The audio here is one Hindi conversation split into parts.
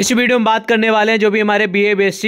इस वीडियो में बात करने वाले हैं जो भी हमारे बी ए बी एस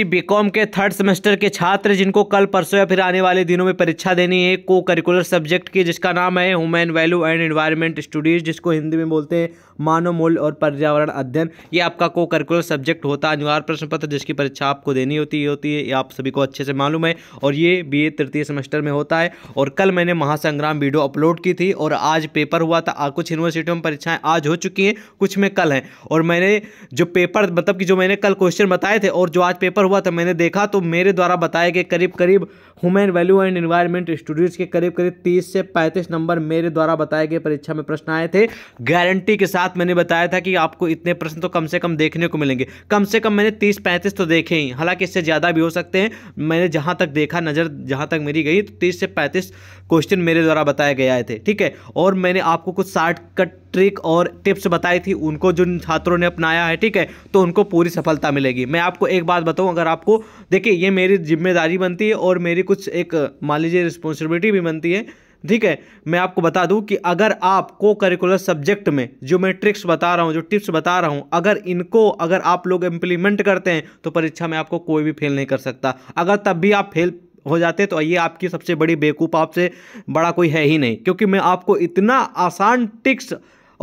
के थर्ड सेमेस्टर के छात्र जिनको कल परसों या फिर आने वाले दिनों में परीक्षा देनी है को करिकुलर सब्जेक्ट की जिसका नाम है human value and environment studies जिसको हिंदी में बोलते हैं मानव मूल्य और पर्यावरण अध्ययन ये आपका को करिकुलर सब्जेक्ट होता है अनिवार्य प्रश्न पत्र जिसकी परीक्षा आपको देनी होती होती है ये आप सभी को अच्छे से मालूम है और ये बी तृतीय सेमेस्टर में होता है और कल मैंने महासंग्राम वीडियो अपलोड की थी और आज पेपर हुआ था कुछ यूनिवर्सिटियों में परीक्षाएँ आज हो चुकी हैं कुछ में कल हैं और मैंने जो पेपर मतलब कि जो मैंने कल क्वेश्चन बताए थे और जो आज पेपर हुआ था मैंने देखा तो मेरे द्वारा बताए गए करीब करीब human value and environment students के करीब करीब तीस से पैंतीस नंबर मेरे द्वारा बताए गए परीक्षा में प्रश्न आए थे गारंटी के साथ मैंने बताया था कि आपको इतने प्रश्न तो कम से कम देखने को मिलेंगे कम से कम मैंने तीस पैंतीस तो देखे ही हालांकि इससे ज़्यादा भी हो सकते हैं मैंने जहाँ तक देखा नज़र जहाँ तक मेरी गई तो तीस से पैंतीस क्वेश्चन मेरे द्वारा बताए गए आए थे ठीक है और मैंने आपको कुछ कट ट्रिक और टिप्स बताई थी उनको जिन छात्रों ने अपनाया है ठीक है तो उनको पूरी सफलता मिलेगी मैं आपको एक बात बताऊँ अगर आपको देखिए ये मेरी जिम्मेदारी बनती है और मेरी कुछ एक मान लीजिए रिस्पॉन्सिबिलिटी भी बनती है ठीक है मैं आपको बता दूं कि अगर आप को करिकुलर सब्जेक्ट में जो मैं ट्रिक्स बता रहा हूं जो टिप्स बता रहा हूं अगर इनको अगर आप लोग इम्प्लीमेंट करते हैं तो परीक्षा में आपको कोई भी फेल नहीं कर सकता अगर तब भी आप फेल हो जाते तो ये आपकी सबसे बड़ी बेवकूफ़ आपसे बड़ा कोई है ही नहीं क्योंकि मैं आपको इतना आसान टिक्स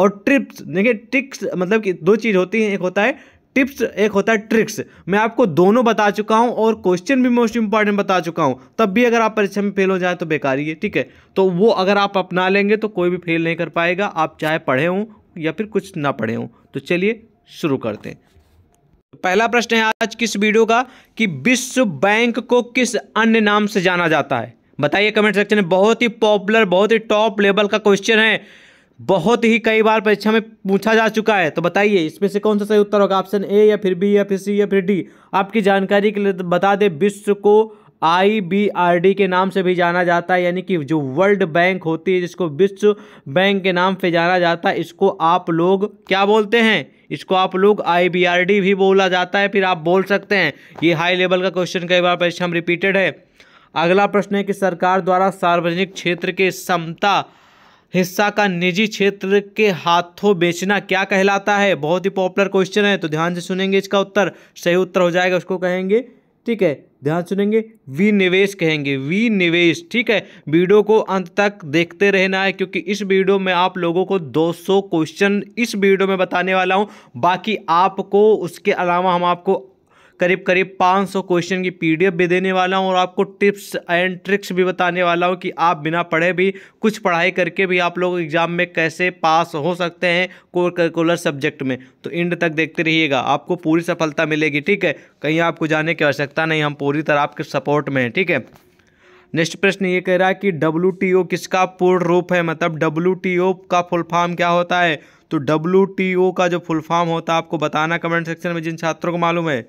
और ट्रिप्स देखिए ट्रिक्स मतलब कि दो चीज़ होती है एक होता है टिप्स एक होता है ट्रिक्स मैं आपको दोनों बता चुका हूं और क्वेश्चन भी मोस्ट इंपॉर्टेंट बता चुका हूं तब भी अगर आप परीक्षा में फेल हो जाए तो बेकार ही है ठीक है तो वो अगर आप अपना लेंगे तो कोई भी फेल नहीं कर पाएगा आप चाहे पढ़े हों या फिर कुछ ना पढ़े हों तो चलिए शुरू करते हैं पहला प्रश्न है आज किस वीडियो का कि विश्व बैंक को किस अन्य नाम से जाना जाता है बताइए कमेंट सेक्शन में बहुत ही पॉपुलर बहुत ही टॉप लेवल का क्वेश्चन है बहुत ही कई बार परीक्षा में पूछा जा चुका है तो बताइए इसमें से कौन सा सही उत्तर होगा ऑप्शन ए या फिर बी या फिर सी या फिर डी आपकी जानकारी के लिए बता दें विश्व को आईबीआरडी के नाम से भी जाना जाता है यानी कि जो वर्ल्ड बैंक होती है जिसको विश्व बैंक के नाम से जाना जाता है इसको आप लोग क्या बोलते हैं इसको आप लोग आईबीआरडी भी बोला जाता है फिर आप बोल सकते हैं ये हाई लेवल का क्वेश्चन कई बार परीक्षा में रिपीटेड है अगला प्रश्न है कि सरकार द्वारा सार्वजनिक क्षेत्र के क्षमता हिस्सा का निजी क्षेत्र के हाथों बेचना क्या कहलाता है बहुत ही पॉपुलर क्वेश्चन है तो ध्यान से सुनेंगे इसका उत्तर सही उत्तर हो जाएगा उसको कहेंगे ठीक है ध्यान सुनेंगे वी निवेश कहेंगे वी निवेश ठीक है वीडियो को अंत तक देखते रहना है क्योंकि इस वीडियो में आप लोगों को 200 क्वेश्चन इस वीडियो में बताने वाला हूं बाकी आपको उसके अलावा हम आपको करीब करीब 500 क्वेश्चन की पीडीएफ भी देने वाला हूँ और आपको टिप्स एंड ट्रिक्स भी बताने वाला हूँ कि आप बिना पढ़े भी कुछ पढ़ाई करके भी आप लोग एग्ज़ाम में कैसे पास हो सकते हैं कोर करिकुलर सब्जेक्ट में तो एंड तक देखते रहिएगा आपको पूरी सफलता मिलेगी ठीक है कहीं आपको जाने की आवश्यकता नहीं हम पूरी तरह आपके सपोर्ट में हैं ठीक है नेक्स्ट प्रश्न ये कह रहा है कि डब्ल्यू किसका पूर्ण रूप है मतलब डब्ल्यू का फुल फॉर्म क्या होता है तो डब्ल्यू का जो फुल फॉर्म होता है आपको बताना कमेंट सेक्शन में जिन छात्रों को मालूम है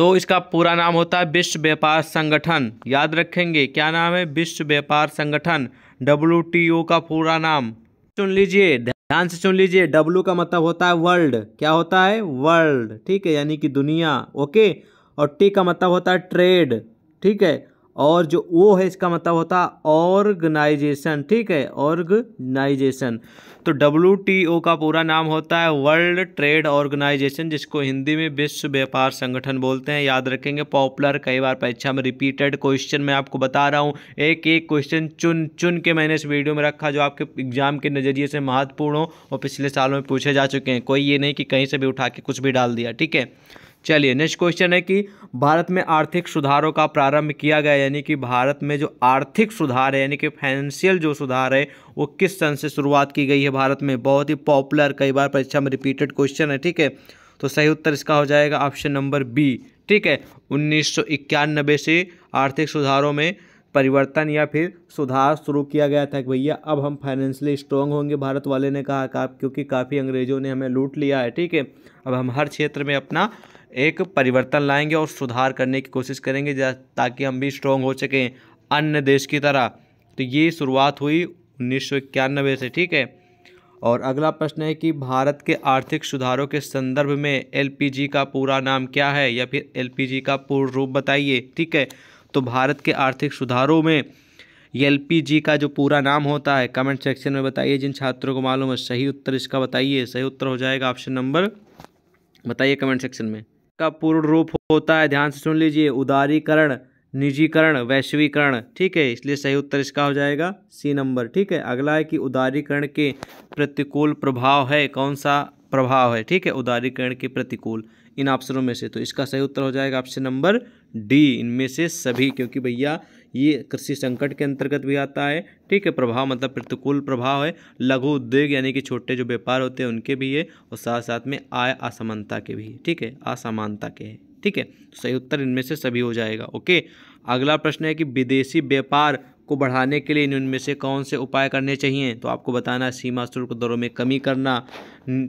तो इसका पूरा नाम होता है विश्व व्यापार संगठन याद रखेंगे क्या नाम है विश्व व्यापार संगठन डब्ल्यू का पूरा नाम चुन लीजिए ध्यान से सुन लीजिए डब्लू का मतलब होता है वर्ल्ड क्या होता है वर्ल्ड ठीक है यानी कि दुनिया ओके और टी का मतलब होता है ट्रेड ठीक है और जो ओ है इसका मतलब होता है ऑर्गेनाइजेशन ठीक है ऑर्गेनाइजेशन तो डब्ल्यू का पूरा नाम होता है वर्ल्ड ट्रेड ऑर्गेनाइजेशन जिसको हिंदी में विश्व व्यापार संगठन बोलते हैं याद रखेंगे पॉपुलर कई बार परीक्षा में रिपीटेड क्वेश्चन मैं आपको बता रहा हूँ एक एक क्वेश्चन चुन चुन के मैंने इस वीडियो में रखा जो आपके एग्जाम के नज़रिए से महत्वपूर्ण हो और पिछले सालों में पूछे जा चुके हैं कोई ये नहीं कि कहीं से भी उठा के कुछ भी डाल दिया ठीक है चलिए नेक्स्ट क्वेश्चन है कि भारत में आर्थिक सुधारों का प्रारंभ किया गया यानी कि भारत में जो आर्थिक सुधार है यानी कि फाइनेंशियल जो सुधार है वो किस सन से शुरुआत की गई है भारत में बहुत ही पॉपुलर कई बार परीक्षा में रिपीटेड क्वेश्चन है ठीक है तो सही उत्तर इसका हो जाएगा ऑप्शन नंबर बी ठीक है उन्नीस से आर्थिक सुधारों में परिवर्तन या फिर सुधार शुरू किया गया था कि भैया अब हम फाइनेंशियली स्ट्रांग होंगे भारत वाले ने कहा का, क्योंकि काफ़ी अंग्रेज़ों ने हमें लूट लिया है ठीक है अब हम हर क्षेत्र में अपना एक परिवर्तन लाएंगे और सुधार करने की कोशिश करेंगे ताकि हम भी स्ट्रॉन्ग हो सकें अन्य देश की तरह तो ये शुरुआत हुई उन्नीस से ठीक है और अगला प्रश्न है कि भारत के आर्थिक सुधारों के संदर्भ में एलपीजी का पूरा नाम क्या है या फिर एलपीजी का पूर्ण रूप बताइए ठीक है तो भारत के आर्थिक सुधारों में एलपीजी का जो पूरा नाम होता है कमेंट सेक्शन में बताइए जिन छात्रों को मालूम है सही उत्तर इसका बताइए सही उत्तर हो जाएगा ऑप्शन नंबर बताइए कमेंट सेक्शन में का पूर्ण रूप होता है ध्यान से सुन लीजिए उदारीकरण निजीकरण वैश्वीकरण ठीक है इसलिए सही उत्तर इसका हो जाएगा सी नंबर ठीक है अगला है कि उदारीकरण के प्रतिकूल प्रभाव है कौन सा प्रभाव है ठीक है उदारीकरण के प्रतिकूल इन ऑप्शनों में से तो इसका सही उत्तर हो जाएगा ऑप्शन नंबर डी इनमें से सभी क्योंकि भैया ये कृषि संकट के अंतर्गत भी आता है ठीक है प्रभाव मतलब प्रतिकूल प्रभाव है लघु उद्योग यानी कि छोटे जो व्यापार होते हैं उनके भी है और साथ साथ में आय असमानता के भी है ठीक है असमानता के ठीक है तो सही उत्तर इनमें से सभी हो जाएगा ओके अगला प्रश्न है कि विदेशी व्यापार को बढ़ाने के लिए इनमें से कौन से उपाय करने चाहिए तो आपको बताना सीमा शुल्क दरों में कमी करना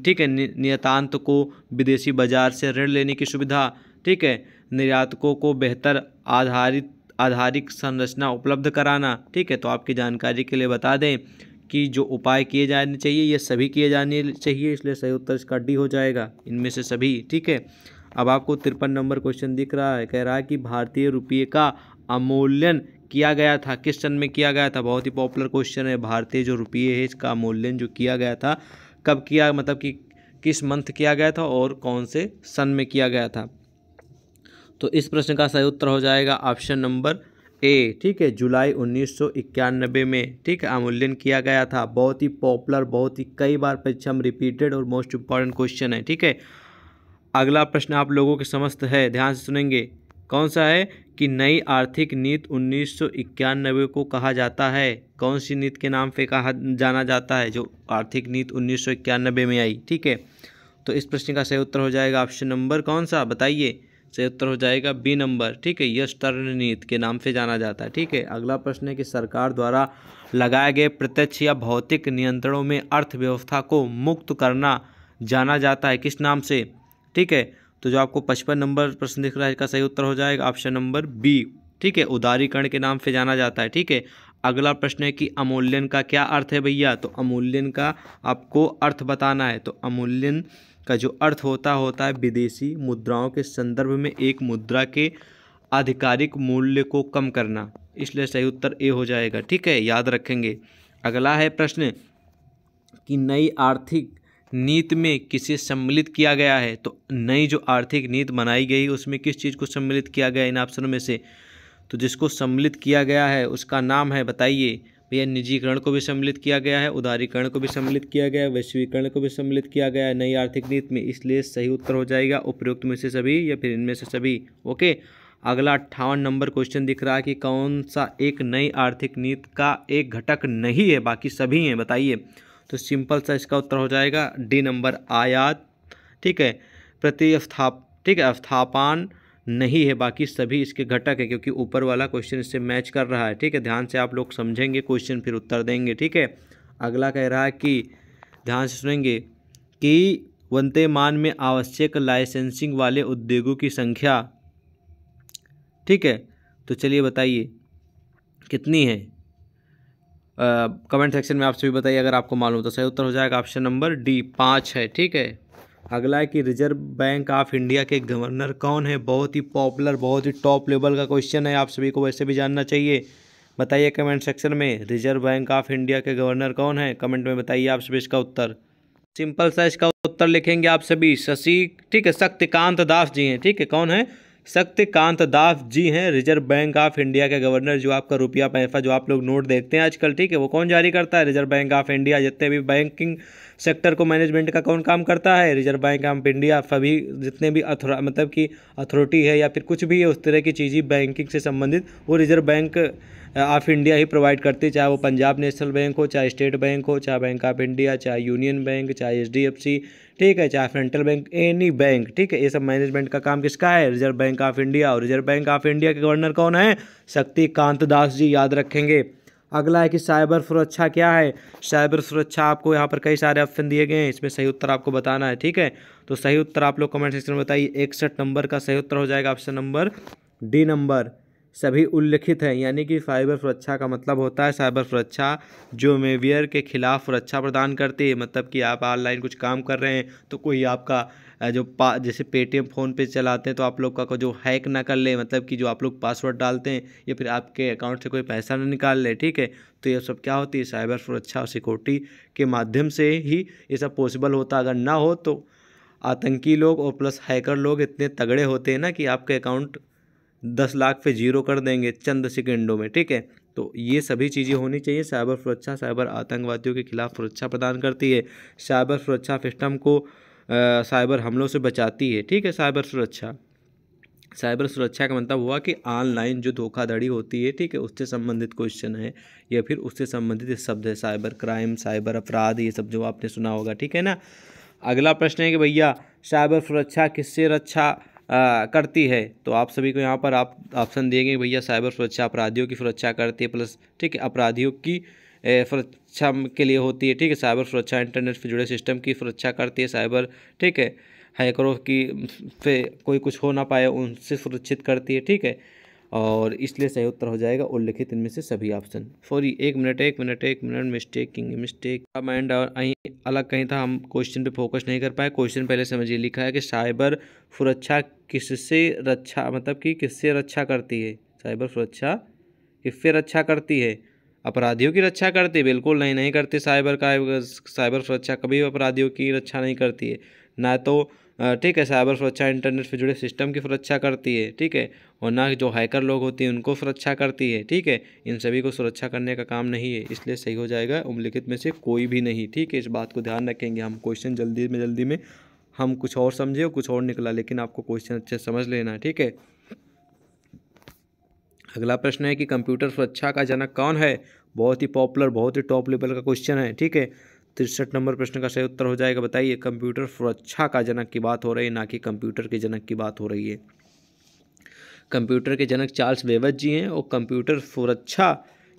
ठीक है नियतांत को विदेशी बाजार से ऋण लेने की सुविधा ठीक है निर्यातकों को बेहतर आधारित आधारित संरचना उपलब्ध कराना ठीक है तो आपकी जानकारी के लिए बता दें कि जो उपाय किए जाने चाहिए ये सभी किए जाने चाहिए इसलिए सही उत्तर इसका डी हो जाएगा इनमें से सभी ठीक है अब आपको तिरपन नंबर क्वेश्चन दिख रहा है कह रहा है कि भारतीय रुपये का अमूल्यन किया गया था किस सन में किया गया था बहुत ही पॉपुलर क्वेश्चन है भारतीय जो रुपये है इसका अमूल्यन जो किया गया था कब किया मतलब कि किस मंथ किया गया था और कौन से सन में किया गया था तो इस प्रश्न का सही उत्तर हो जाएगा ऑप्शन नंबर ए ठीक है जुलाई उन्नीस में ठीक है आमूल्यन किया गया था बहुत ही पॉपुलर बहुत ही कई बार परीक्षा में रिपीटेड और मोस्ट इम्पॉर्टेंट क्वेश्चन है ठीक है अगला प्रश्न आप लोगों के समस्त है ध्यान से सुनेंगे कौन सा है कि नई आर्थिक नीति उन्नीस को कहा जाता है कौन सी नीति के नाम पे कहा जाना जाता है जो आर्थिक नीति उन्नीस में आई ठीक है तो इस प्रश्न का सही उत्तर हो जाएगा ऑप्शन नंबर कौन सा बताइए से उत्तर हो जाएगा बी नंबर ठीक है यश तरणनीत के नाम से जाना जाता है ठीक है अगला प्रश्न है कि सरकार द्वारा लगाए गए प्रत्यक्ष या भौतिक नियंत्रणों में अर्थव्यवस्था को मुक्त करना जाना जाता है किस नाम से ठीक है तो जो आपको पचपन नंबर प्रश्न दिख रहा है इसका सही उत्तर हो जाएगा ऑप्शन नंबर बी ठीक है उदारीकरण के नाम से जाना जाता है ठीक है अगला प्रश्न है कि अमूल्यन का क्या अर्थ है भैया तो अमूल्यन का आपको अर्थ बताना है तो अमूल्यन का जो अर्थ होता होता है विदेशी मुद्राओं के संदर्भ में एक मुद्रा के आधिकारिक मूल्य को कम करना इसलिए सही उत्तर ए हो जाएगा ठीक है याद रखेंगे अगला है प्रश्न कि नई आर्थिक नीति में किसे सम्मिलित किया गया है तो नई जो आर्थिक नीति बनाई गई उसमें किस चीज़ को सम्मिलित किया गया इन ऑप्शनों में से तो जिसको सम्मिलित किया गया है उसका नाम है बताइए भैया निजीकरण को भी सम्मिलित किया गया है उदारीकरण को भी सम्मिलित किया गया है वैश्वीकरण को भी सम्मिलित किया गया है नई आर्थिक नीति में इसलिए सही उत्तर हो जाएगा उपयुक्त में से सभी या फिर इनमें से सभी ओके अगला अट्ठावन नंबर क्वेश्चन दिख रहा है कि कौन सा एक नई आर्थिक नीति का एक घटक नहीं है बाकी सभी हैं बताइए तो सिंपल सा इसका उत्तर हो जाएगा डी नंबर आयात ठीक है प्रतिस्थाप ठीक है स्थापान नहीं है बाकी सभी इसके घटक है क्योंकि ऊपर वाला क्वेश्चन इससे मैच कर रहा है ठीक है ध्यान से आप लोग समझेंगे क्वेश्चन फिर उत्तर देंगे ठीक है अगला कह रहा है कि ध्यान से सुनेंगे कि वंतेमान मान में आवश्यक लाइसेंसिंग वाले उद्योगों की संख्या ठीक है तो चलिए बताइए कितनी है कमेंट सेक्शन में आप सभी बताइए अगर आपको मालूम तो सही उत्तर हो जाएगा ऑप्शन नंबर डी पाँच है ठीक है अगला है कि रिजर्व बैंक ऑफ इंडिया के गवर्नर कौन है बहुत ही पॉपुलर बहुत ही टॉप लेवल का क्वेश्चन है आप सभी को वैसे भी जानना चाहिए बताइए कमेंट सेक्शन में रिजर्व बैंक ऑफ इंडिया के गवर्नर कौन है कमेंट में बताइए आप सभी इसका उत्तर सिंपल सा इसका उत्तर लिखेंगे आप सभी शशि ठीक है शक्तिकांत दास जी हैं ठीक है कौन है शक्तिकांत दास जी हैं रिजर्व बैंक ऑफ इंडिया के गवर्नर जो आपका रुपया पैसा जो आप लोग नोट देखते हैं आजकल ठीक है वो कौन जारी करता है रिजर्व बैंक ऑफ इंडिया जितने भी बैंकिंग सेक्टर को मैनेजमेंट का कौन काम करता है रिजर्व बैंक ऑफ इंडिया सभी जितने भी अथोरा मतलब कि अथॉरिटी है या फिर कुछ भी है उस तरह की चीज़ें बैंकिंग से संबंधित वो रिजर्व बैंक ऑफ इंडिया ही प्रोवाइड करती है चाहे वो पंजाब नेशनल बैंक हो चाहे स्टेट बैंक हो चाहे बैंक ऑफ इंडिया चाहे यूनियन बैंक चाहे एच ठीक है चाहे सेंट्रल बैंक एनी बैंक ठीक है ये सब मैनेजमेंट का काम किसका है रिजर्व बैंक ऑफ इंडिया और रिजर्व बैंक ऑफ इंडिया के गवर्नर कौन है शक्तिकांत दास जी याद रखेंगे अगला है कि साइबर सुरक्षा क्या है साइबर सुरक्षा आपको यहाँ पर कई सारे ऑप्शन दिए गए हैं इसमें सही उत्तर आपको बताना है ठीक है तो सही उत्तर आप लोग कमेंट सेक्शन में बताइए इकसठ नंबर का सही उत्तर हो जाएगा ऑप्शन नंबर डी नंबर सभी उल्लिखित हैं यानी कि साइबर सुरक्षा का मतलब होता है साइबर सुरक्षा जो मेवियर के खिलाफ सुरक्षा प्रदान करती है मतलब कि आप ऑनलाइन कुछ काम कर रहे हैं तो कोई आपका जो पा जैसे पेटीएम फ़ोन पे चलाते हैं तो आप लोग का जो हैक ना कर ले मतलब कि जो आप लोग पासवर्ड डालते हैं या फिर आपके अकाउंट से कोई पैसा ना निकाल ले ठीक है तो ये सब क्या होती है साइबर सुरक्षा और सिक्योरिटी के माध्यम से ही ये सब पॉसिबल होता अगर ना हो तो आतंकी लोग और प्लस हैकर लोग इतने तगड़े होते हैं ना कि आपके अकाउंट दस लाख पे जीरो कर देंगे चंद सेकेंडों में ठीक है तो ये सभी चीज़ें होनी चाहिए साइबर सुरक्षा साइबर आतंकवादियों के खिलाफ सुरक्षा प्रदान करती है साइबर सुरक्षा सिस्टम को आ, साइबर हमलों से बचाती है ठीक है साइबर सुरक्षा साइबर सुरक्षा का मतलब हुआ कि ऑनलाइन जो धोखाधड़ी होती है ठीक है उससे संबंधित क्वेश्चन है या फिर उससे संबंधित शब्द है साइबर क्राइम साइबर अपराध ये सब जो आपने सुना होगा ठीक है ना अगला प्रश्न है कि भैया साइबर सुरक्षा किससे रक्षा आ, करती है तो आप सभी को यहाँ पर आप ऑप्शन देंगे भैया साइबर सुरक्षा अपराधियों की सुरक्षा करती है प्लस ठीक है अपराधियों की सुरक्षा के लिए होती है ठीक है साइबर सुरक्षा इंटरनेट से जुड़े सिस्टम की सुरक्षा करती है साइबर ठीक है हैकरों की से कोई कुछ हो ना पाए उनसे सुरक्षित करती है ठीक है और इसलिए सही उत्तर हो जाएगा उल्लिखित इनमें से सभी ऑप्शन सॉरी एक मिनट एक मिनट एक मिनट मिस्टेकिंग मिस्टेक माइंड और अलग कहीं था हम क्वेश्चन पे फोकस नहीं कर पाए क्वेश्चन पहले समझिए लिखा है कि साइबर सुरक्षा किससे रक्षा मतलब कि किससे रक्षा करती है साइबर सुरक्षा किससे रक्षा करती है अपराधियों की रक्षा करती बिल्कुल नहीं नहीं करती साइबर का साइबर सुरक्षा कभी अपराधियों की रक्षा नहीं करती है ना तो ठीक है साइबर सुरक्षा इंटरनेट से जुड़े सिस्टम की सुरक्षा करती है ठीक है और ना जो हैकर लोग होते हैं उनको सुरक्षा करती है ठीक है इन सभी को सुरक्षा करने का काम नहीं है इसलिए सही हो जाएगा उम्लिखित में से कोई भी नहीं ठीक है इस बात को ध्यान रखेंगे हम क्वेश्चन जल्दी में जल्दी में हम कुछ और समझे और कुछ और निकला लेकिन आपको क्वेश्चन अच्छे समझ लेना ठीक है अगला प्रश्न है कि कंप्यूटर सुरक्षा का जनक कौन है बहुत ही पॉपुलर बहुत ही टॉप लेवल का क्वेश्चन है ठीक है तिरसठ नंबर प्रश्न का सही उत्तर हो जाएगा बताइए कंप्यूटर सुरक्षा का जनक की बात हो रही है ना कि कंप्यूटर के जनक की बात हो रही है कंप्यूटर के जनक चार्ल्स वेवत जी हैं और कंप्यूटर सुरक्षा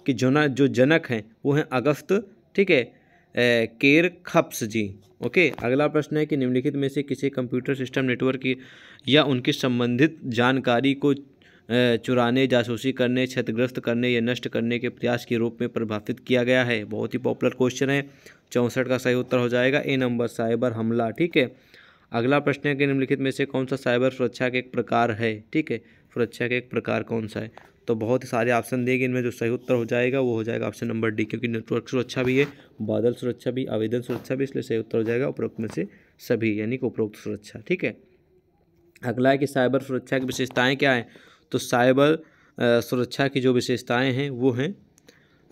के जो जो जनक हैं वो हैं अगस्त ठीक है केर खप्स जी ओके अगला प्रश्न है कि निम्नलिखित में से किसी कंप्यूटर सिस्टम नेटवर्क की या उनकी संबंधित जानकारी को चुराने जासूसी करने क्षतिग्रस्त करने या नष्ट करने के प्रयास के रूप में परिभाषित किया गया है बहुत ही पॉपुलर क्वेश्चन है चौंसठ का सही उत्तर हो जाएगा ए नंबर साइबर हमला ठीक है अगला प्रश्न है कि निम्नलिखित में से कौन सा साइबर सुरक्षा के एक प्रकार है ठीक है सुरक्षा के एक प्रकार कौन सा है तो बहुत सारे ऑप्शन देंगे इनमें जो सही उत्तर हो जाएगा वो हो जाएगा ऑप्शन नंबर डी क्योंकि नेटवर्क सुरक्षा भी है बादल सुरक्षा भी आवेदन सुरक्षा भी इसलिए सही उत्तर हो जाएगा उपरोक्त में से सभी यानी कि उपरोक्त सुरक्षा ठीक है अगला है कि साइबर सुरक्षा की विशेषताएँ क्या हैं तो साइबर सुरक्षा की जो विशेषताएं हैं वो हैं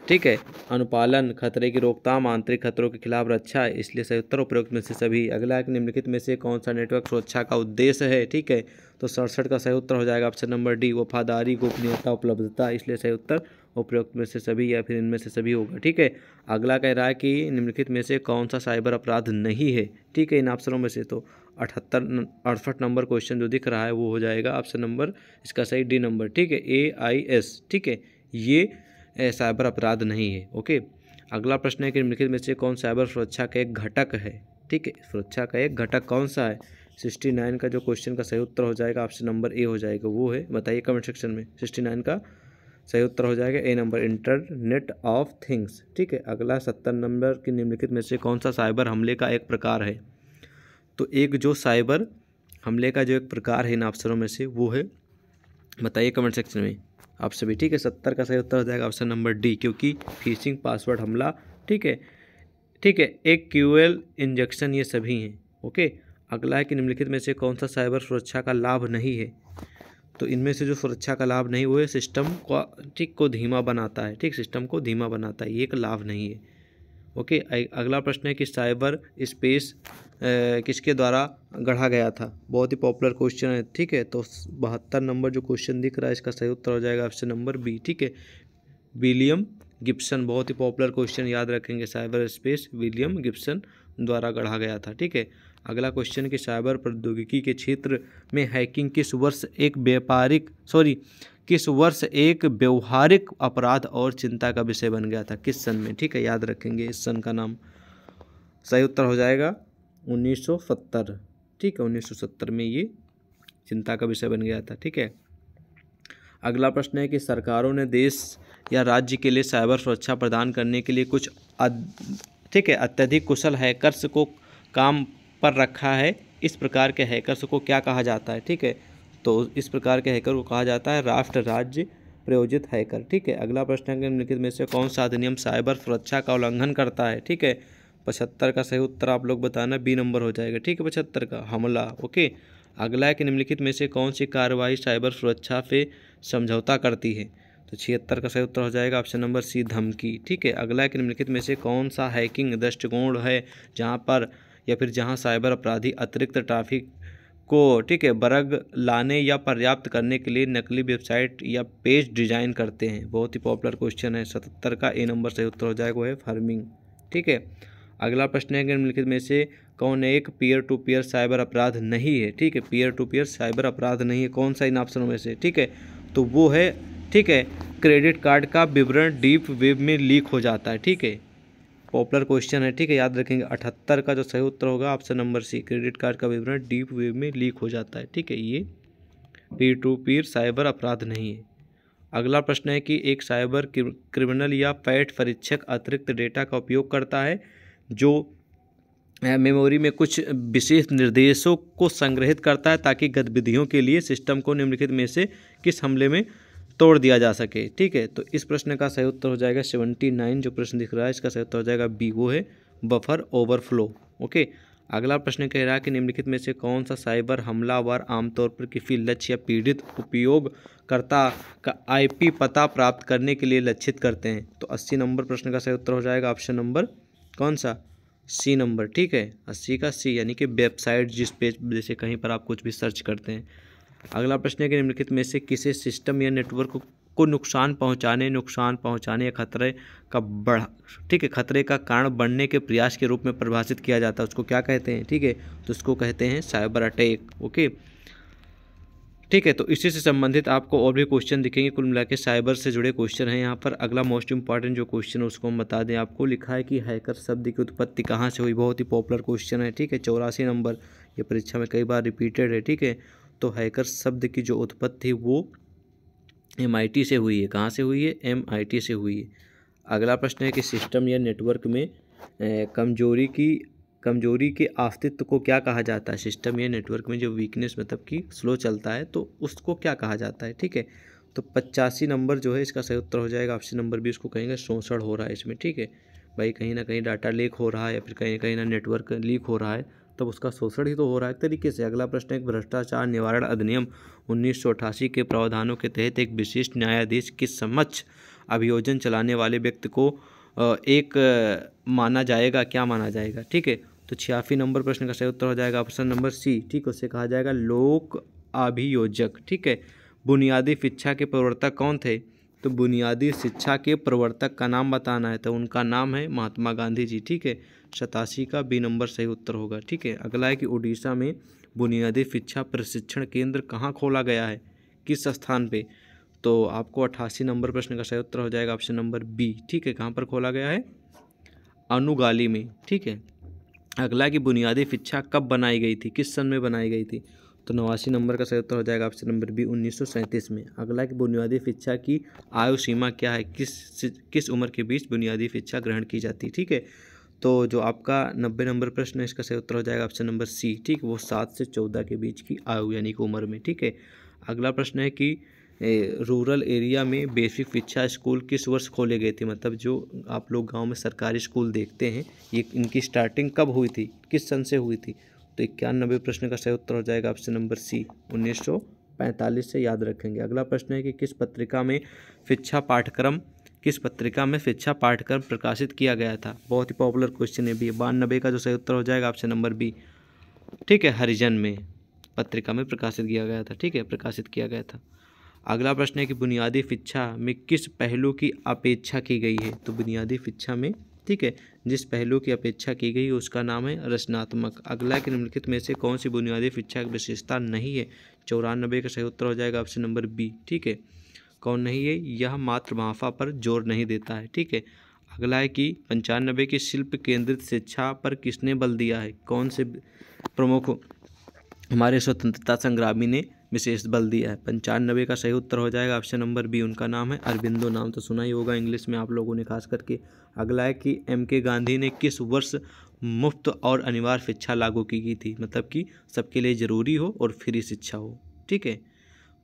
ठीक है अनुपालन खतरे की रोकथाम आंतरिक खतरों के खिलाफ रक्षा इसलिए सही उत्तर उपयुक्त में से सभी अगला एक निम्नलिखित में से कौन सा नेटवर्क सुरक्षा का उद्देश्य है ठीक है तो सड़सठ का सही उत्तर हो जाएगा ऑप्शन नंबर डी वफादारी गोपनीयता उपलब्धता इसलिए सही उत्तर उपयुक्त में से सभी या फिर इनमें से सभी होगा ठीक है अगला कह रहा है कि निम्नलिखित में से कौन सा साइबर अपराध नहीं है ठीक है इन ऑप्शनों में से तो अठहत्तर अड़सठ नंबर क्वेश्चन जो दिख रहा है वो हो जाएगा ऑप्शन नंबर इसका सही डी नंबर ठीक है ए आई एस ठीक है ये साइबर अपराध नहीं है ओके अगला प्रश्न है कि निम्नलिखित में से कौन साइबर सुरक्षा का एक घटक है ठीक है सुरक्षा का एक घटक कौन सा है सिक्सटी नाइन का जो क्वेश्चन का सही उत्तर हो जाएगा ऑप्शन नंबर ए हो जाएगा वो है बताइए कमेंट सेक्शन में सिक्सटी नाइन का सही उत्तर हो जाएगा A number internet of things ठीक है अगला सत्तर नंबर की निम्नलिखित में से कौन सा साइबर हमले का एक प्रकार है तो एक जो साइबर हमले का जो एक प्रकार है इन अफसरों में से वो है बताइए कमेंट सेक्शन में आप सभी ठीक है सत्तर का सही उत्तर हो जाएगा ऑप्शन नंबर डी क्योंकि फिशिंग पासवर्ड हमला ठीक है ठीक है एक क्यूएल इंजेक्शन ये सभी हैं ओके अगला है कि निम्नलिखित में से कौन सा साइबर सुरक्षा का लाभ नहीं है तो इनमें से जो सुरक्षा का लाभ नहीं है सिस्टम को ठीक को धीमा बनाता है ठीक सिस्टम को धीमा बनाता है ये एक लाभ नहीं है ओके अगला प्रश्न है कि साइबर स्पेस किसके द्वारा गढ़ा गया था बहुत ही पॉपुलर क्वेश्चन है ठीक है तो बहत्तर नंबर जो क्वेश्चन दिख रहा है इसका सही उत्तर हो जाएगा ऑप्शन नंबर बी ठीक है विलियम गिप्सन बहुत ही पॉपुलर क्वेश्चन याद रखेंगे साइबर स्पेस विलियम गिप्सन द्वारा गढ़ा गया था ठीक है अगला क्वेश्चन कि साइबर प्रौद्योगिकी के क्षेत्र में हैकिंग किस वर्ष एक व्यापारिक सॉरी किस वर्ष एक व्यवहारिक अपराध और चिंता का विषय बन गया था किस सन में ठीक है याद रखेंगे इस सन का नाम सही उत्तर हो जाएगा 1970 ठीक है 1970 में ये चिंता का विषय बन गया था ठीक है अगला प्रश्न है कि सरकारों ने देश या राज्य के लिए साइबर सुरक्षा प्रदान करने के लिए कुछ ठीक है अत्यधिक कुशल हैकर्स को काम पर रखा है इस प्रकार के हैकर्स को क्या कहा जाता है ठीक है तो इस प्रकार के हैकर को कहा जाता है राष्ट्र राज्य प्रयोजित हैकर ठीक है अगला प्रश्न है निम्नलिखित में से कौन सा अधिनियम साइबर सुरक्षा का उल्लंघन करता है ठीक है पचहत्तर का सही उत्तर आप लोग बताना बी नंबर हो जाएगा ठीक है पचहत्तर का हमला ओके अगला है कि निम्नलिखित में से कौन सी कार्रवाई साइबर सुरक्षा पे समझौता करती है तो छिहत्तर का सही उत्तर हो जाएगा ऑप्शन नंबर सी धमकी ठीक है अगला है कि निम्नलिखित में से कौन सा हैकिंग दृष्टिकोण है जहाँ पर या फिर जहां साइबर अपराधी अतिरिक्त ट्रैफिक को ठीक है बरग लाने या पर्याप्त करने के लिए नकली वेबसाइट या पेज डिजाइन करते हैं बहुत ही पॉपुलर क्वेश्चन है सतहत्तर का ए नंबर सही उत्तर हो जाएगा वो है फार्मिंग ठीक है अगला प्रश्न है कि निम्नलिखित में से कौन एक पीयर टू पीयर साइबर अपराध नहीं है ठीक है पीयर टू पीयर साइबर अपराध नहीं है कौन सा इन ऑप्शनों में से ठीक है तो वो है ठीक है क्रेडिट कार्ड का विवरण डीप वेब में लीक हो जाता है ठीक है पॉपुलर क्वेश्चन है ठीक है याद रखेंगे अठहत्तर का जो सही उत्तर होगा option number C credit card का विवरण डीप वेब में लीक हो जाता है ठीक है ये पीर टू पीर साइबर अपराध नहीं है अगला प्रश्न है कि एक साइबर क्रिमिनल या पैट परीक्षक अतिरिक्त डेटा का उपयोग करता है जो मेमोरी में कुछ विशेष निर्देशों को संग्रहित करता है ताकि गतिविधियों के लिए सिस्टम को निम्नलिखित में से किस हमले में तोड़ दिया जा सके ठीक है तो इस प्रश्न का सही उत्तर हो जाएगा सेवेंटी नाइन जो प्रश्न दिख रहा है इसका सही उत्तर हो जाएगा बी वो है बफर ओवरफ्लो ओके अगला प्रश्न कह रहा है कि निम्नलिखित में से कौन सा साइबर हमलावर आमतौर पर किसी लक्ष्य या पीड़ित उपयोगकर्ता का आईपी पता प्राप्त करने के लिए लक्षित करते हैं तो अस्सी नंबर प्रश्न का सही उत्तर हो जाएगा ऑप्शन नंबर कौन सा सी नंबर ठीक है अस्सी का सी यानी कि वेबसाइट जिस पेज जैसे कहीं पर आप कुछ भी सर्च करते हैं अगला प्रश्न है कि निम्नलिखित में से किसी सिस्टम या नेटवर्क को नुकसान पहुंचाने नुकसान पहुंचाने या खतरे का बढ़ा ठीक है खतरे का कारण बढ़ने के प्रयास के रूप में परिभाषित किया जाता है उसको क्या कहते हैं ठीक है तो उसको कहते हैं साइबर अटैक ओके ठीक है तो इसी से संबंधित आपको और भी क्वेश्चन दिखेंगे कुल मिला साइबर से जुड़े क्वेश्चन हैं यहाँ पर अगला मोस्ट इंपॉर्टेंट जो क्वेश्चन है उसको हम बता दें आपको लिखा है कि हैकर शब्द की उत्पत्ति कहाँ से हुई बहुत ही पॉपुलर क्वेश्चन है ठीक है चौरासी नंबर ये परीक्षा में कई बार रिपीटेड है ठीक है तो हैकर शब्द की जो उत्पत्ति वो एम से हुई है कहाँ से हुई है एम से हुई है अगला प्रश्न है कि सिस्टम या नेटवर्क में कमजोरी की कमजोरी के अस्तित्व को क्या कहा जाता है सिस्टम या नेटवर्क में जो वीकनेस मतलब कि स्लो चलता है तो उसको क्या कहा जाता है ठीक है तो पचासी नंबर जो है इसका सही उत्तर हो जाएगा ऑप्शन नंबर भी उसको कहेंगे शोषण हो रहा है इसमें ठीक है भाई कहीं ना कहीं डाटा लीक हो रहा है या फिर कहीं कहीं ना नेटवर्क लीक हो रहा है तब उसका शोषण ही तो हो रहा है तरीके से अगला प्रश्न एक भ्रष्टाचार निवारण अधिनियम उन्नीस के प्रावधानों के तहत एक विशिष्ट न्यायाधीश के समक्ष अभियोजन चलाने वाले व्यक्ति को एक माना जाएगा क्या माना जाएगा ठीक है तो छियासी नंबर प्रश्न का सही उत्तर हो जाएगा ऑप्शन नंबर सी ठीक है उसे कहा जाएगा लोक अभियोजक ठीक है बुनियादी शिक्षा के प्रवर्तक कौन थे तो बुनियादी शिक्षा के प्रवर्तक का नाम बताना है तो उनका नाम है महात्मा गांधी जी ठीक है सतासी का बी नंबर सही उत्तर होगा ठीक है अगला है कि उड़ीसा में बुनियादी शिक्षा प्रशिक्षण केंद्र कहाँ खोला गया है किस स्थान पर तो आपको अट्ठासी नंबर प्रश्न का सही उत्तर हो जाएगा ऑप्शन नंबर बी ठीक है कहाँ पर खोला गया है अनुगाली में ठीक है अगला कि बुनियादी शिक्षा कब बनाई गई थी किस सन में बनाई गई थी तो नवासी नंबर का सही उत्तर हो जाएगा ऑप्शन नंबर बी उन्नीस में अगला कि बुनियादी शिक्षा की आयु सीमा क्या है किस किस उम्र के बीच बुनियादी शिक्षा ग्रहण की जाती है ठीक है तो जो आपका नब्बे नंबर प्रश्न है इसका सही उत्तर हो जाएगा ऑप्शन नंबर सी ठीक वो सात से चौदह के बीच की आयु यानी कि उम्र में ठीक है अगला प्रश्न है कि रूरल एरिया में बेसिक शिक्षा स्कूल किस वर्ष खोले गए थे मतलब जो आप लोग गांव में सरकारी स्कूल देखते हैं ये इनकी स्टार्टिंग कब हुई थी किस सन से हुई थी तो इक्यानबे प्रश्न का सही उत्तर हो जाएगा ऑप्शन नंबर सी उन्नीस पैंतालीस से याद रखेंगे अगला प्रश्न है कि किस पत्रिका में शिक्षा पाठ्यक्रम किस पत्रिका में शिक्षा पाठ्यक्रम प्रकाशित किया गया था बहुत ही पॉपुलर क्वेश्चन है भी बानबे का जो सही उत्तर हो जाएगा ऑप्शन नंबर बी ठीक है हरिजन में पत्रिका में प्रकाशित किया गया था ठीक है प्रकाशित किया गया था अगला प्रश्न है कि बुनियादी शिक्षा में किस पहलू की अपेक्षा की गई है तो बुनियादी शिक्षा में ठीक है जिस पहलू की अपेक्षा की गई उसका नाम है रचनात्मक अगला कि निम्नलिखित में से कौन सी बुनियादी शिक्षा की विशेषता नहीं है चौरानबे का सही उत्तर हो जाएगा ऑप्शन नंबर बी ठीक है कौन नहीं है यह मात्र मुनाफा पर जोर नहीं देता है ठीक है अगला है कि पंचानबे की शिल्प केंद्रित शिक्षा पर किसने बल दिया है कौन से प्रमुख हमारे स्वतंत्रता संग्रामी ने विशेष बल दिया है पंचानबे का सही उत्तर हो जाएगा ऑप्शन नंबर बी उनका नाम है अरविंदो नाम तो सुना ही होगा इंग्लिश में आप लोगों ने खास करके अगला है कि एम के गांधी ने किस वर्ष मुफ्त और अनिवार्य शिक्षा लागू की गई थी मतलब कि सबके लिए ज़रूरी हो और फ्री शिक्षा हो ठीक है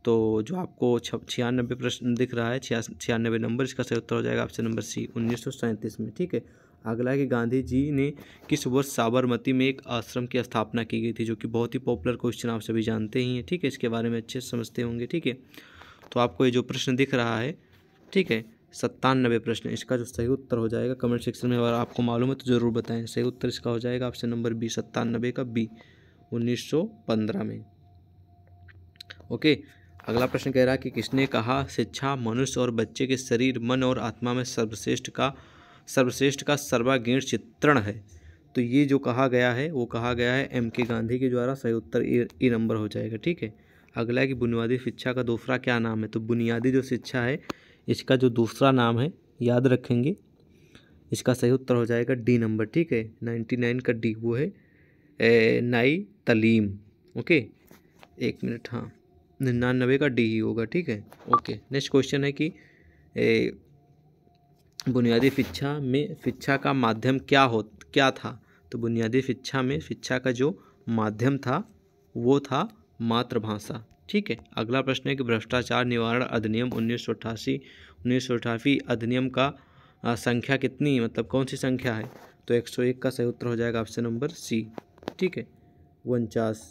तो जो आपको छियानबे प्रश्न दिख रहा है छियानबे नंबर इसका सही उत्तर हो जाएगा ऑप्शन नंबर सी उन्नीस में ठीक है अगला है कि गांधी जी ने किस वर्ष साबरमती में एक आश्रम की स्थापना की गई थी जो कि बहुत ही पॉपुलर क्वेश्चन आप सभी जानते ही हैं ठीक है इसके बारे में अच्छे से समझते होंगे ठीक है तो आपको ये जो प्रश्न दिख रहा है ठीक है सत्तानबे प्रश्न इसका जो सही उत्तर हो जाएगा कमेंट सेक्शन में अगर आपको मालूम है तो ज़रूर बताएं सही उत्तर इसका हो जाएगा ऑप्शन नंबर बी सत्तानबे का बी 1915 में ओके अगला प्रश्न कह रहा है कि किसने कहा शिक्षा मनुष्य और बच्चे के शरीर मन और आत्मा में सर्वश्रेष्ठ का सर्वश्रेष्ठ का सर्वागीण चित्रण है तो ये जो कहा गया है वो कहा गया है एम के गांधी के द्वारा सही उत्तर ए नंबर हो जाएगा ठीक है अगला है कि बुनियादी शिक्षा का दूसरा क्या नाम है तो बुनियादी जो शिक्षा है इसका जो दूसरा नाम है याद रखेंगे इसका सही उत्तर हो जाएगा डी नंबर ठीक है नाइन्टी नाइन का डी वो है ए, नाई तलीम ओके एक मिनट हाँ निन्यानवे का डी ही होगा ठीक है ओके नेक्स्ट क्वेश्चन है कि ए, बुनियादी शिक्षा में शिक्षा का माध्यम क्या हो क्या था तो बुनियादी शिक्षा में शिक्षा का जो माध्यम था वो था मातृभाषा ठीक है अगला प्रश्न है कि भ्रष्टाचार निवारण अधिनियम उन्नीस सौ अठासी उन्नीस सौ अठासी अधिनियम का संख्या कितनी मतलब कौन सी संख्या है तो एक सौ एक का सही उत्तर हो जाएगा ऑप्शन नंबर सी ठीक है उनचास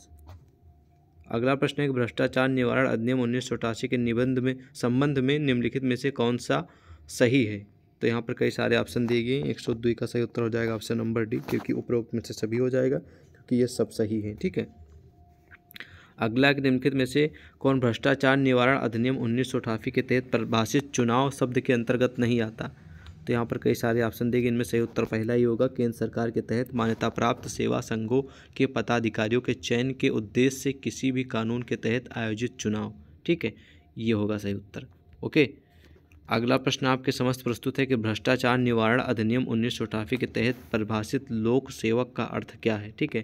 अगला प्रश्न है कि भ्रष्टाचार निवारण अधिनियम उन्नीस सौ अठासी के निबंध में संबंध में निम्नलिखित में से कौन सा सही है तो यहाँ पर कई सारे ऑप्शन दिए गए हैं एक सौ का सही उत्तर हो जाएगा ऑप्शन नंबर डी क्योंकि उपरोक्त में से सभी हो जाएगा क्योंकि ये सब सही है ठीक है अगला निम्नलिखित में से कौन भ्रष्टाचार निवारण अधिनियम उन्नीस के तहत परिभाषित चुनाव शब्द के अंतर्गत नहीं आता तो यहाँ पर कई सारे ऑप्शन देंगे इनमें सही उत्तर पहला ही होगा केंद्र सरकार के तहत मान्यता प्राप्त सेवा संघों के पदाधिकारियों के चयन के उद्देश्य से किसी भी कानून के तहत आयोजित चुनाव ठीक है ये होगा सही उत्तर ओके अगला प्रश्न आपके समस्त प्रस्तुत है कि भ्रष्टाचार निवारण अधिनियम उन्नीस के तहत परिभाषित लोक सेवक का अर्थ क्या है ठीक है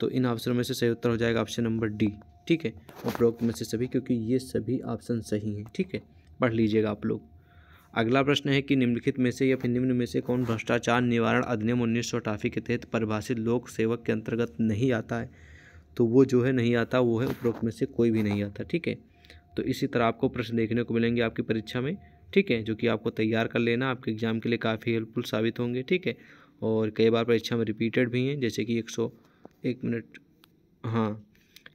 तो इन ऑप्शनों में से सही उत्तर हो जाएगा ऑप्शन नंबर डी ठीक है उपरोक्त में से सभी क्योंकि ये सभी ऑप्शन सही हैं ठीक है पढ़ लीजिएगा आप लोग अगला प्रश्न है कि निम्नलिखित में से या फिर निम्न में से कौन भ्रष्टाचार निवारण अधिनियम उन्नीस के तहत परिभाषित लोक सेवक के अंतर्गत नहीं आता है तो वो जो है नहीं आता वो है उपरोक्त में से कोई भी नहीं आता ठीक है तो इसी तरह आपको प्रश्न देखने को मिलेंगे आपकी परीक्षा में ठीक है जो कि आपको तैयार कर लेना आपके एग्ज़ाम के लिए काफ़ी हेल्पफुल साबित होंगे ठीक है और कई बार परीक्षा में रिपीटेड भी हैं जैसे कि एक सौ एक मिनट हाँ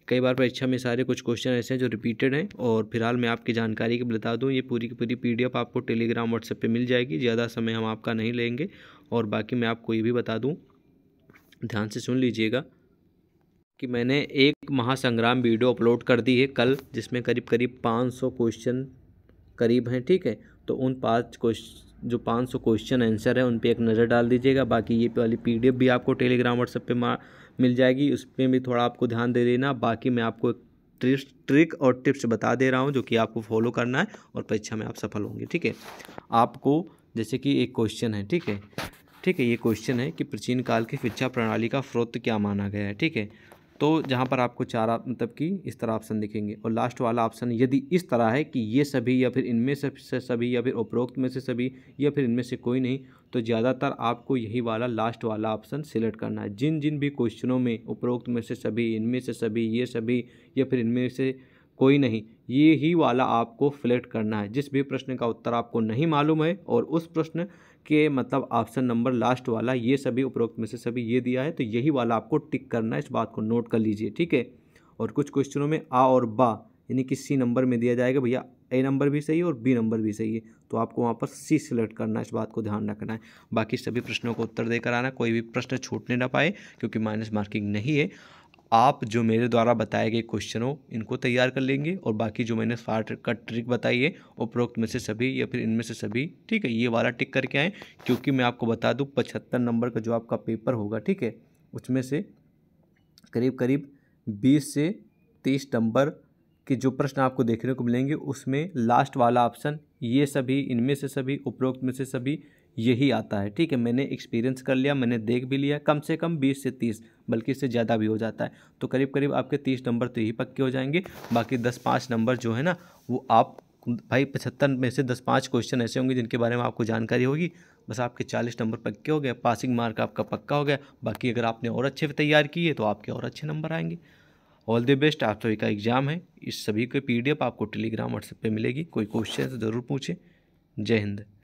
कई बार परीक्षा में सारे कुछ क्वेश्चन ऐसे हैं जो रिपीटेड हैं और फिलहाल मैं आपकी जानकारी के बता दूं ये पूरी की पूरी पीडीएफ आपको टेलीग्राम व्हाट्सएप पे मिल जाएगी ज़्यादा समय हम आपका नहीं लेंगे और बाकी मैं आपको ये भी बता दूं ध्यान से सुन लीजिएगा कि मैंने एक महासंग्राम वीडियो अपलोड कर दी है कल जिसमें करीब करीब पाँच सौ क्वेश्चन करीब हैं ठीक है तो उन पाँच क्वेश्चन जो पाँच सौ क्वेश्चन आंसर है उन पर एक नज़र डाल दीजिएगा बाकी ये वाली पी भी आपको टेलीग्राम व्हाट्सएप पर मिल जाएगी उस पर भी थोड़ा आपको ध्यान दे देना बाकी मैं आपको एक ट्रिक और टिप्स बता दे रहा हूँ जो कि आपको फॉलो करना है और परीक्षा में आप सफल होंगे ठीक है आपको जैसे कि एक क्वेश्चन है ठीक है ठीक है ये क्वेश्चन है कि प्राचीन काल की शिक्षा प्रणाली का स्रोत क्या माना गया है ठीक है तो जहाँ पर आपको चार मतलब कि इस तरह ऑप्शन दिखेंगे और लास्ट वाला ऑप्शन यदि इस तरह है कि ये सभी या फिर इनमें से सभी या फिर उपरोक्त में से सभी या फिर इनमें से कोई नहीं तो ज़्यादातर आपको यही वाला लास्ट वाला ऑप्शन सिलेक्ट करना है जिन जिन भी क्वेश्चनों में उपरोक्त में से सभी इनमें से सभी ये सभी या फिर इनमें से कोई नहीं ये ही वाला आपको फिलेक्ट करना है जिस भी प्रश्न का उत्तर आपको नहीं मालूम है और उस प्रश्न के मतलब ऑप्शन नंबर लास्ट वाला ये सभी उपरोक्त में से सभी ये दिया है तो यही वाला आपको टिक करना है इस बात को नोट कर लीजिए ठीक है और कुछ क्वेश्चनों में आ और बा यानी कि सी नंबर में दिया जाएगा भैया ए नंबर भी सही है और बी नंबर भी सही है तो आपको वहाँ पर सी सिलेक्ट करना है इस बात को ध्यान रखना है बाकी सभी प्रश्नों को उत्तर देकर आना कोई भी प्रश्न छूटने ना पाए क्योंकि माइनस मार्किंग नहीं है आप जो मेरे द्वारा बताए गए क्वेश्चन हो इनको तैयार कर लेंगे और बाकी जो मैंने शार्ट का ट्रिक बताई है उपरोक्त में से सभी या फिर इनमें से सभी ठीक है ये वाला टिक करके आएँ क्योंकि मैं आपको बता दूँ पचहत्तर नंबर का जो आपका पेपर होगा ठीक है उसमें से करीब करीब बीस से तीस नंबर के जो प्रश्न आपको देखने को मिलेंगे उसमें लास्ट वाला ऑप्शन ये सभी इनमें से सभी उपरोक्त में से सभी यही आता है ठीक है मैंने एक्सपीरियंस कर लिया मैंने देख भी लिया कम से कम बीस से तीस बल्कि इससे ज़्यादा भी हो जाता है तो करीब करीब आपके तीस नंबर तो यही पक्के हो जाएंगे बाकी दस पाँच नंबर जो है ना वो आप भाई पचहत्तर में से दस पाँच क्वेश्चन ऐसे होंगे जिनके बारे में आपको जानकारी होगी बस आपके चालीस नंबर पक्के हो गए पासिंग मार्क आपका पक्का हो गया बाकी अगर आपने और अच्छे तैयार किए तो आपके और अच्छे नंबर आएंगे ऑल द बेस्ट आप सभी का एग्ज़ाम है इस सभी के पी आपको टेलीग्राम व्हाट्सएप पर मिलेगी कोई क्वेश्चन तो ज़रूर पूछें जय हिंद